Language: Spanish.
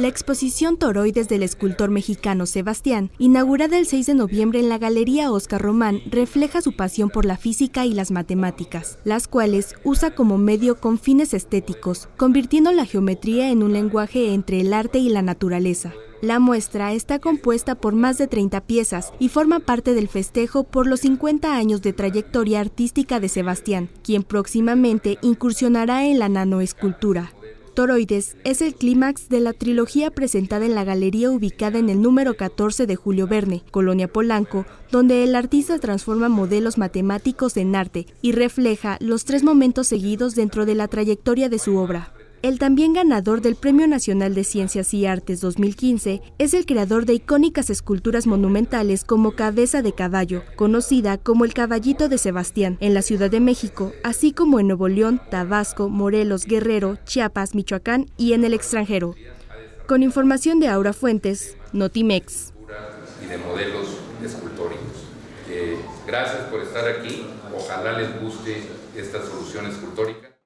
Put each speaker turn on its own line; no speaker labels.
La exposición Toroides del escultor mexicano Sebastián, inaugurada el 6 de noviembre en la Galería Oscar Román, refleja su pasión por la física y las matemáticas, las cuales usa como medio con fines estéticos, convirtiendo la geometría en un lenguaje entre el arte y la naturaleza. La muestra está compuesta por más de 30 piezas y forma parte del festejo por los 50 años de trayectoria artística de Sebastián, quien próximamente incursionará en la nanoescultura. Toroides es el clímax de la trilogía presentada en la galería ubicada en el número 14 de Julio Verne, Colonia Polanco, donde el artista transforma modelos matemáticos en arte y refleja los tres momentos seguidos dentro de la trayectoria de su obra. El también ganador del Premio Nacional de Ciencias y Artes 2015 es el creador de icónicas esculturas monumentales como Cabeza de Caballo, conocida como el Caballito de Sebastián, en la Ciudad de México, así como en Nuevo León, Tabasco, Morelos, Guerrero, Chiapas, Michoacán y en el extranjero. Con información de Aura Fuentes, Notimex.
Y de modelos escultóricos. gracias por estar aquí. Ojalá les guste esta solución escultórica.